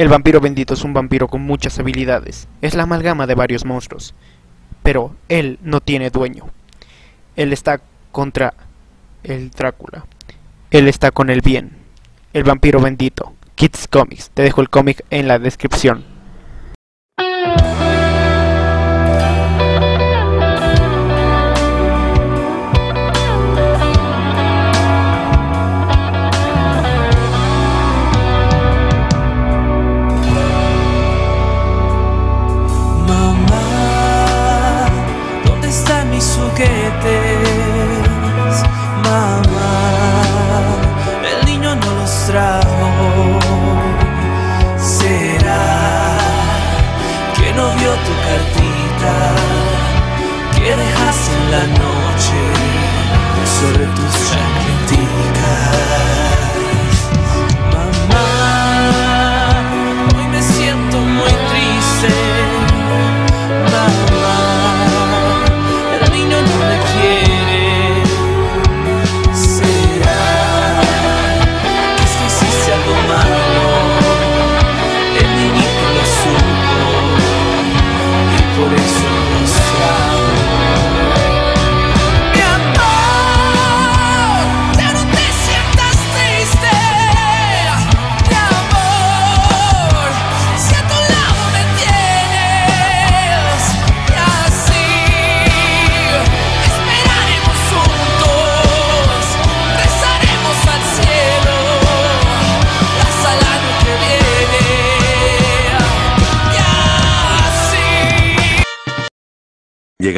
El vampiro bendito es un vampiro con muchas habilidades, es la amalgama de varios monstruos, pero él no tiene dueño. Él está contra el Drácula, él está con el bien. El vampiro bendito, Kids Comics, te dejo el cómic en la descripción.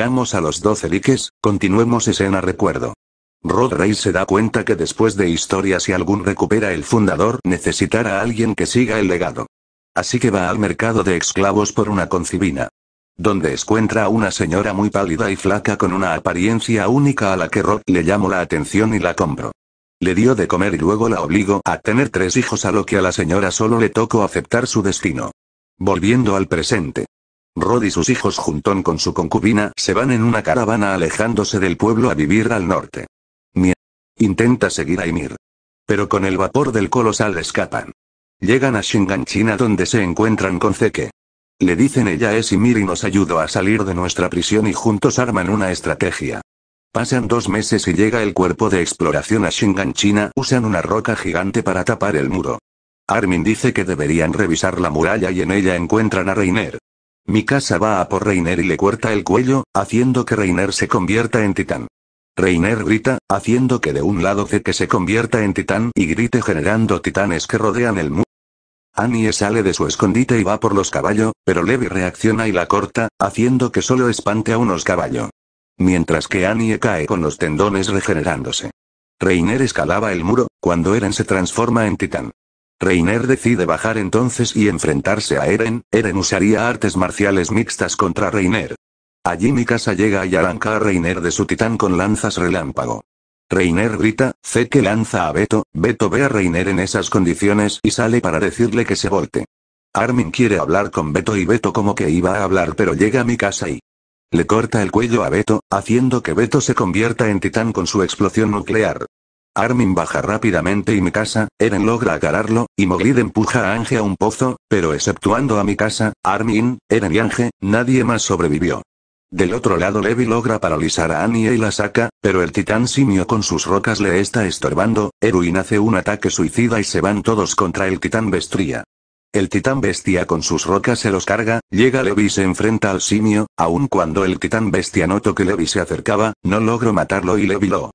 a los doce liques, continuemos escena recuerdo. Rod Ray se da cuenta que después de historia si algún recupera el fundador necesitará a alguien que siga el legado. Así que va al mercado de esclavos por una concibina. Donde encuentra a una señora muy pálida y flaca con una apariencia única a la que Rod le llamó la atención y la compro. Le dio de comer y luego la obligó a tener tres hijos a lo que a la señora solo le tocó aceptar su destino. Volviendo al presente. Rod y sus hijos juntón con su concubina se van en una caravana alejándose del pueblo a vivir al norte. Mia intenta seguir a Ymir. Pero con el vapor del colosal escapan. Llegan a Shingan China donde se encuentran con Zeke. Le dicen ella es Ymir y nos ayudó a salir de nuestra prisión y juntos arman una estrategia. Pasan dos meses y llega el cuerpo de exploración a Shingan China, usan una roca gigante para tapar el muro. Armin dice que deberían revisar la muralla y en ella encuentran a Reiner. Mikasa va a por Reiner y le corta el cuello, haciendo que Reiner se convierta en titán. Reiner grita, haciendo que de un lado que se convierta en titán y grite generando titanes que rodean el muro. Annie sale de su escondite y va por los caballos, pero Levi reacciona y la corta, haciendo que solo espante a unos caballos. Mientras que Annie cae con los tendones regenerándose. Reiner escalaba el muro, cuando Eren se transforma en titán. Reiner decide bajar entonces y enfrentarse a Eren, Eren usaría artes marciales mixtas contra Reiner. Allí Mikasa llega y arranca a Reiner de su titán con lanzas relámpago. Reiner grita, C que lanza a Beto, Beto ve a Reiner en esas condiciones y sale para decirle que se volte. Armin quiere hablar con Beto y Beto como que iba a hablar pero llega a Mikasa y le corta el cuello a Beto, haciendo que Beto se convierta en titán con su explosión nuclear. Armin baja rápidamente y mi casa. Eren logra agarrarlo, y Moglid empuja a Ange a un pozo, pero exceptuando a mi casa, Armin, Eren y Ange, nadie más sobrevivió. Del otro lado Levi logra paralizar a Annie y la saca, pero el titán simio con sus rocas le está estorbando, Eruin hace un ataque suicida y se van todos contra el titán bestia. El titán bestia con sus rocas se los carga, llega Levi y se enfrenta al simio, aun cuando el titán bestia notó que Levi se acercaba, no logró matarlo y Levi lo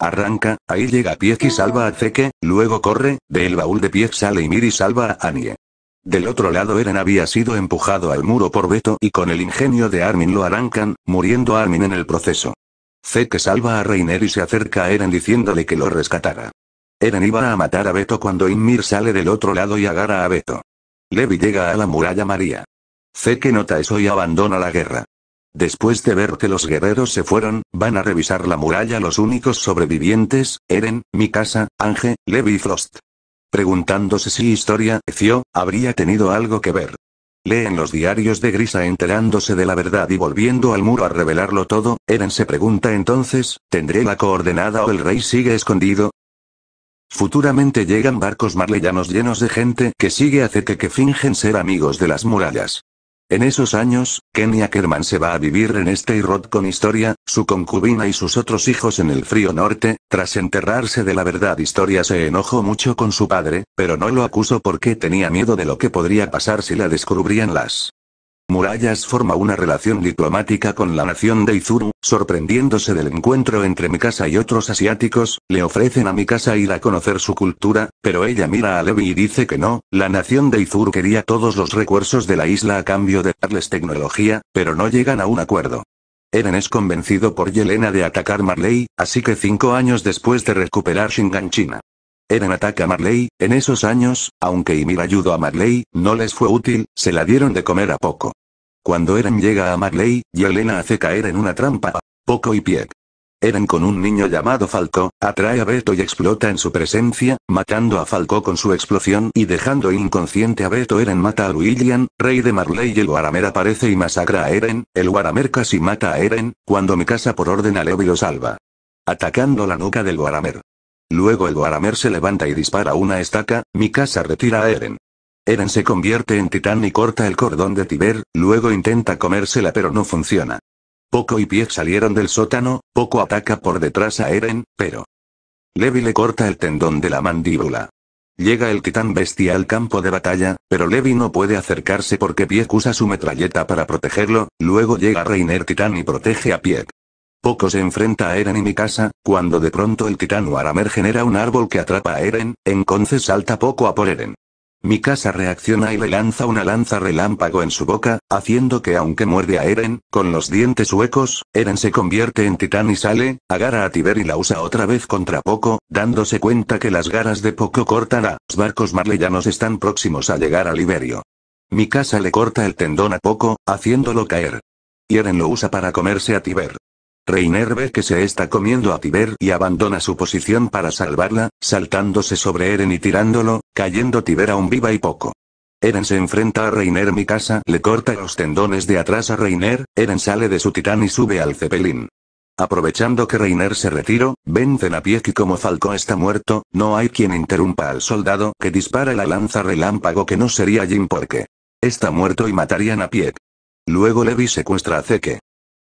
Arranca, ahí llega Pieck y salva a Zeke, luego corre, del baúl de Pieck sale Ymir y salva a Annie. Del otro lado Eren había sido empujado al muro por Beto y con el ingenio de Armin lo arrancan, muriendo Armin en el proceso. Zeke salva a Reiner y se acerca a Eren diciéndole que lo rescatara. Eren iba a matar a Beto cuando Ymir sale del otro lado y agarra a Beto. Levi llega a la muralla María. Zeke nota eso y abandona la guerra. Después de ver que los guerreros se fueron, van a revisar la muralla los únicos sobrevivientes, Eren, Mikasa, Ange, Levi Frost. Preguntándose si Historia Ezio habría tenido algo que ver. Leen los diarios de Grisa enterándose de la verdad y volviendo al muro a revelarlo todo, Eren se pregunta entonces, ¿tendré la coordenada o el rey sigue escondido? Futuramente llegan barcos marleyanos llenos de gente que sigue a que fingen ser amigos de las murallas. En esos años, Kenny Ackerman se va a vivir en este Rod con Historia, su concubina y sus otros hijos en el frío norte, tras enterrarse de la verdad Historia se enojó mucho con su padre, pero no lo acusó porque tenía miedo de lo que podría pasar si la descubrían las Murallas forma una relación diplomática con la nación de Izuru, sorprendiéndose del encuentro entre Mikasa y otros asiáticos, le ofrecen a Mikasa ir a conocer su cultura, pero ella mira a Levi y dice que no, la nación de Izuru quería todos los recursos de la isla a cambio de darles tecnología, pero no llegan a un acuerdo. Eren es convencido por Yelena de atacar Marley, así que cinco años después de recuperar Shingan China. Eren ataca a Marley, en esos años, aunque Ymir ayudó a Marley, no les fue útil, se la dieron de comer a poco. Cuando Eren llega a Marley, Yelena hace caer en una trampa a Poco y pie. Eren con un niño llamado Falco, atrae a Beto y explota en su presencia, matando a Falco con su explosión y dejando inconsciente a Beto. Eren mata a William, rey de Marley y el Guaramer aparece y masacra a Eren, el Guaramer casi mata a Eren, cuando Mikasa por orden a Levi lo salva. Atacando la nuca del Guaramer. Luego el Guaramer se levanta y dispara una estaca, Mikasa retira a Eren. Eren se convierte en titán y corta el cordón de Tiber, luego intenta comérsela pero no funciona. Poco y piek salieron del sótano, Poco ataca por detrás a Eren, pero... Levi le corta el tendón de la mandíbula. Llega el titán bestia al campo de batalla, pero Levi no puede acercarse porque Pieck usa su metralleta para protegerlo, luego llega Reiner titán y protege a Pieck. Poco se enfrenta a Eren y Mikasa, cuando de pronto el titán Waramer genera un árbol que atrapa a Eren, entonces salta Poco a por Eren. Mikasa reacciona y le lanza una lanza relámpago en su boca, haciendo que aunque muerde a Eren, con los dientes huecos, Eren se convierte en titán y sale, agarra a Tiber y la usa otra vez contra Poco, dándose cuenta que las garas de Poco cortan a los barcos marleyanos están próximos a llegar a Liberio. Mikasa le corta el tendón a Poco, haciéndolo caer. Y Eren lo usa para comerse a Tiber. Reiner ve que se está comiendo a Tiber y abandona su posición para salvarla, saltándose sobre Eren y tirándolo, cayendo Tiber aún viva y poco. Eren se enfrenta a Reiner mi casa, le corta los tendones de atrás a Reiner, Eren sale de su titán y sube al cepelín. Aprovechando que Reiner se retiró, vencen a Pieck y como Falco está muerto, no hay quien interrumpa al soldado que dispara la lanza relámpago que no sería Jim porque está muerto y matarían a Pieck. Luego Levi secuestra a Zeke.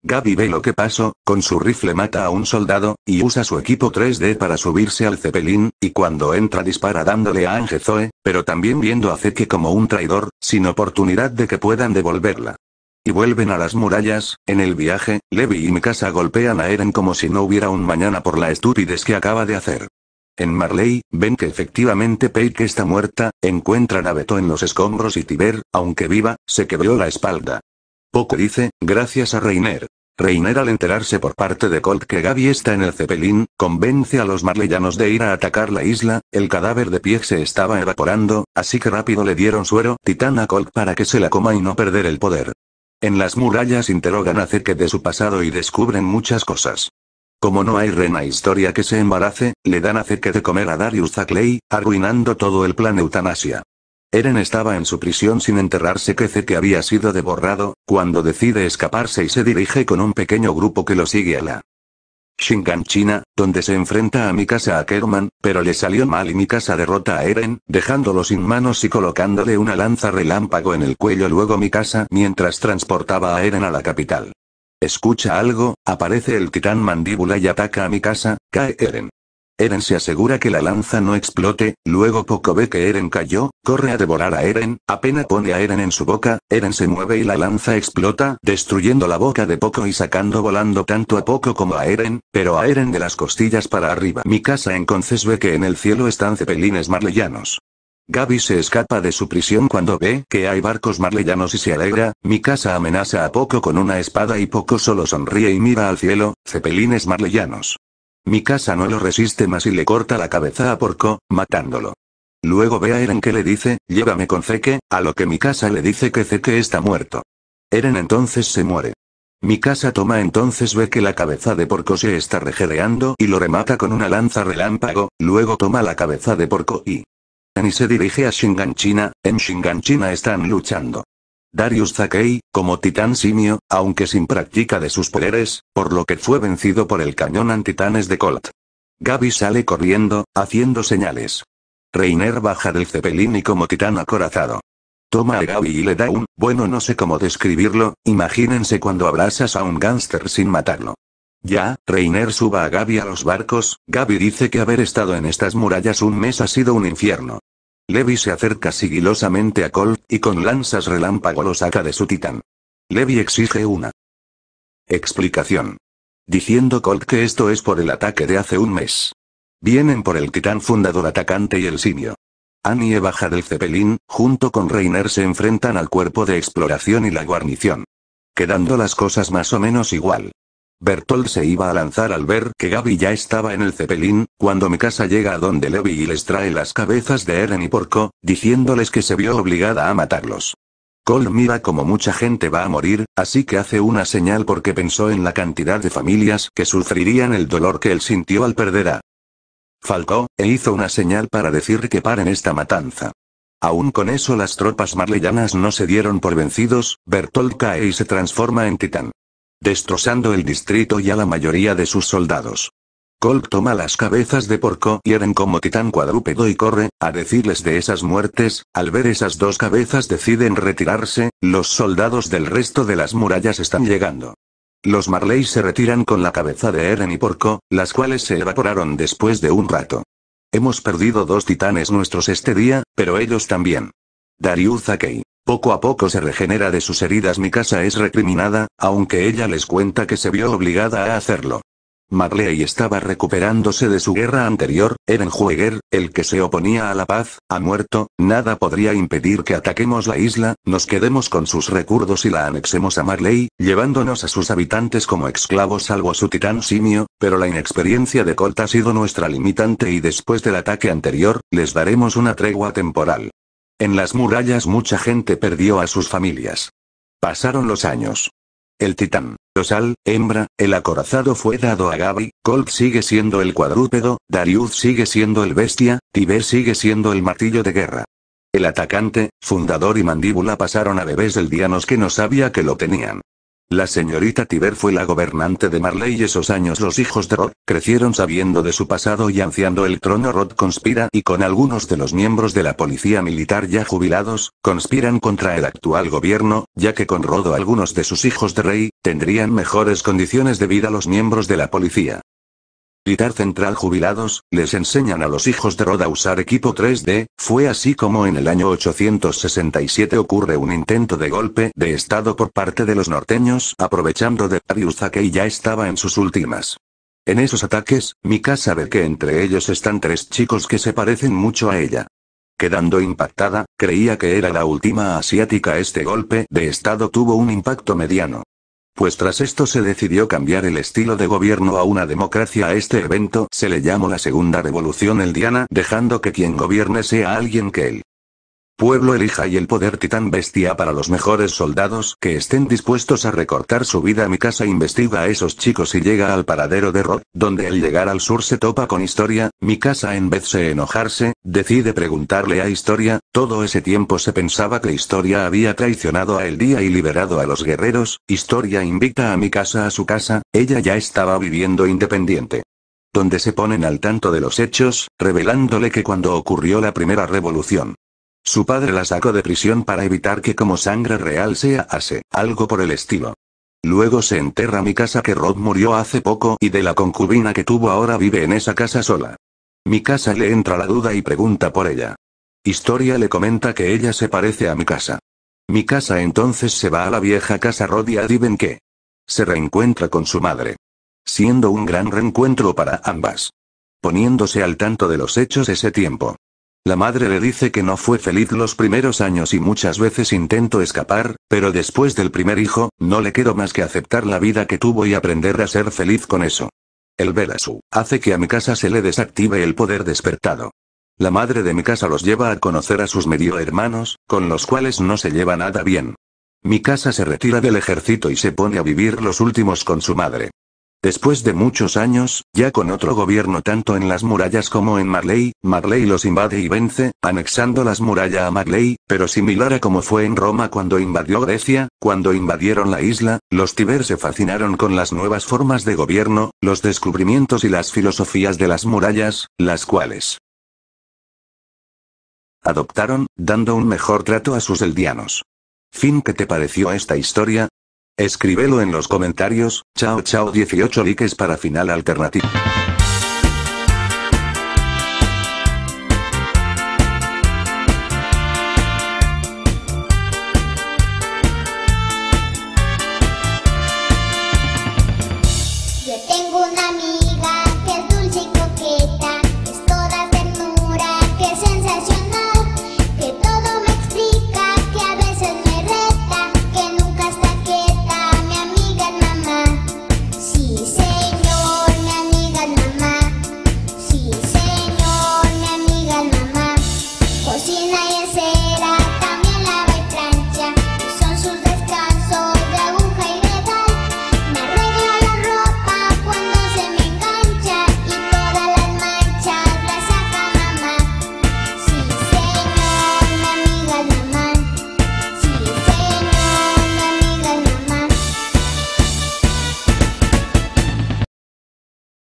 Gaby ve lo que pasó, con su rifle mata a un soldado, y usa su equipo 3D para subirse al Zeppelin, y cuando entra dispara dándole a Ange Zoe, pero también viendo a Zeke como un traidor, sin oportunidad de que puedan devolverla. Y vuelven a las murallas, en el viaje, Levi y Mikasa golpean a Eren como si no hubiera un mañana por la estupidez que acaba de hacer. En Marley, ven que efectivamente Peik está muerta, encuentran a Beto en los escombros y Tiber, aunque viva, se quebró la espalda. Poco dice, gracias a Reiner. Reiner al enterarse por parte de Colt que Gaby está en el cepelín, convence a los marleyanos de ir a atacar la isla, el cadáver de Pie se estaba evaporando, así que rápido le dieron suero titán a Colt para que se la coma y no perder el poder. En las murallas interrogan a acerca de su pasado y descubren muchas cosas. Como no hay rena historia que se embarace, le dan a de comer a Darius Zakley, arruinando todo el plan eutanasia. Eren estaba en su prisión sin enterrarse que que había sido devorado, cuando decide escaparse y se dirige con un pequeño grupo que lo sigue a la Shingan China, donde se enfrenta a Mikasa a Kerman, pero le salió mal y Mikasa derrota a Eren, dejándolo sin manos y colocándole una lanza relámpago en el cuello luego Mikasa mientras transportaba a Eren a la capital. Escucha algo, aparece el titán mandíbula y ataca a Mikasa, cae Eren. Eren se asegura que la lanza no explote, luego Poco ve que Eren cayó, corre a devorar a Eren, apenas pone a Eren en su boca, Eren se mueve y la lanza explota, destruyendo la boca de Poco y sacando volando tanto a Poco como a Eren, pero a Eren de las costillas para arriba. Mikasa entonces ve que en el cielo están cepelines marleyanos. Gaby se escapa de su prisión cuando ve que hay barcos marleyanos y se alegra, Mikasa amenaza a Poco con una espada y Poco solo sonríe y mira al cielo, cepelines marleyanos casa no lo resiste más y le corta la cabeza a Porco, matándolo. Luego ve a Eren que le dice, llévame con Zeke, a lo que Mikasa le dice que Zeke está muerto. Eren entonces se muere. Mikasa toma entonces ve que la cabeza de Porco se está regedeando y lo remata con una lanza relámpago, luego toma la cabeza de Porco y... y se dirige a Shinganchina, en Shinganchina están luchando. Darius Zakei, como titán simio, aunque sin práctica de sus poderes, por lo que fue vencido por el cañón antitanes de Colt. Gaby sale corriendo, haciendo señales. Reiner baja del cepelín y como titán acorazado. Toma a Gaby y le da un, bueno no sé cómo describirlo, imagínense cuando abrazas a un gánster sin matarlo. Ya, Reiner suba a Gaby a los barcos, Gaby dice que haber estado en estas murallas un mes ha sido un infierno. Levi se acerca sigilosamente a Colt y con lanzas relámpago lo saca de su titán. Levi exige una explicación. Diciendo Colt que esto es por el ataque de hace un mes. Vienen por el titán fundador atacante y el simio. Annie baja del cepelín, junto con Reiner se enfrentan al cuerpo de exploración y la guarnición. Quedando las cosas más o menos igual. Bertolt se iba a lanzar al ver que Gaby ya estaba en el cepelín, cuando Mikasa llega a donde Levi y les trae las cabezas de Eren y Porco, diciéndoles que se vio obligada a matarlos. Cole mira como mucha gente va a morir, así que hace una señal porque pensó en la cantidad de familias que sufrirían el dolor que él sintió al perder a Falcó, e hizo una señal para decir que paren esta matanza. Aún con eso las tropas marleyanas no se dieron por vencidos, Bertolt cae y se transforma en titán destrozando el distrito y a la mayoría de sus soldados. Colt toma las cabezas de porco y Eren como titán cuadrúpedo y corre, a decirles de esas muertes, al ver esas dos cabezas deciden retirarse, los soldados del resto de las murallas están llegando. Los Marley se retiran con la cabeza de Eren y Porco, las cuales se evaporaron después de un rato. Hemos perdido dos titanes nuestros este día, pero ellos también. Darius Akei. Poco a poco se regenera de sus heridas. Mi casa es recriminada, aunque ella les cuenta que se vio obligada a hacerlo. Marley estaba recuperándose de su guerra anterior, Eren Jueger, el que se oponía a la paz, ha muerto, nada podría impedir que ataquemos la isla, nos quedemos con sus recursos y la anexemos a Marley, llevándonos a sus habitantes como esclavos salvo a su titán simio, pero la inexperiencia de Colt ha sido nuestra limitante y después del ataque anterior, les daremos una tregua temporal. En las murallas mucha gente perdió a sus familias. Pasaron los años. El titán, Rosal, hembra, el acorazado fue dado a Gaby, Colt sigue siendo el cuadrúpedo, Darius sigue siendo el bestia, Tibet sigue siendo el martillo de guerra. El atacante, fundador y mandíbula pasaron a bebés del Dianos que no sabía que lo tenían. La señorita Tiber fue la gobernante de Marley y esos años los hijos de Rod crecieron sabiendo de su pasado y ansiando el trono. Rod conspira y con algunos de los miembros de la policía militar ya jubilados, conspiran contra el actual gobierno, ya que con o algunos de sus hijos de rey, tendrían mejores condiciones de vida los miembros de la policía militar central jubilados, les enseñan a los hijos de Roda a usar equipo 3D, fue así como en el año 867 ocurre un intento de golpe de estado por parte de los norteños aprovechando de Darius que ya estaba en sus últimas. En esos ataques, Mika sabe que entre ellos están tres chicos que se parecen mucho a ella. Quedando impactada, creía que era la última asiática. Este golpe de estado tuvo un impacto mediano. Pues tras esto se decidió cambiar el estilo de gobierno a una democracia. A este evento se le llamó la Segunda Revolución Eldiana, dejando que quien gobierne sea alguien que él Pueblo elija y el poder titán bestia para los mejores soldados que estén dispuestos a recortar su vida. Mi casa investiga a esos chicos y llega al paradero de Rock, donde al llegar al sur se topa con Historia, mi casa en vez de enojarse, decide preguntarle a Historia, todo ese tiempo se pensaba que Historia había traicionado a el día y liberado a los guerreros, Historia invita a mi casa a su casa, ella ya estaba viviendo independiente donde se ponen al tanto de los hechos, revelándole que cuando ocurrió la primera revolución, su padre la sacó de prisión para evitar que como sangre real sea hace algo por el estilo. Luego se enterra mi casa que Rod murió hace poco y de la concubina que tuvo ahora vive en esa casa sola. Mi casa le entra la duda y pregunta por ella. Historia le comenta que ella se parece a mi casa. Mi casa entonces se va a la vieja casa Rod y Adiven que se reencuentra con su madre. Siendo un gran reencuentro para ambas. Poniéndose al tanto de los hechos ese tiempo. La madre le dice que no fue feliz los primeros años y muchas veces intento escapar, pero después del primer hijo, no le quedó más que aceptar la vida que tuvo y aprender a ser feliz con eso. El ver su hace que a mi casa se le desactive el poder despertado. La madre de mi casa los lleva a conocer a sus medio hermanos, con los cuales no se lleva nada bien. Mi casa se retira del ejército y se pone a vivir los últimos con su madre. Después de muchos años, ya con otro gobierno tanto en las murallas como en Marley, Marley los invade y vence, anexando las murallas a Marley, pero similar a como fue en Roma cuando invadió Grecia, cuando invadieron la isla, los Tiber se fascinaron con las nuevas formas de gobierno, los descubrimientos y las filosofías de las murallas, las cuales adoptaron, dando un mejor trato a sus eldianos. Fin que te pareció esta historia, Escríbelo en los comentarios, chao chao 18 likes para final alternativo.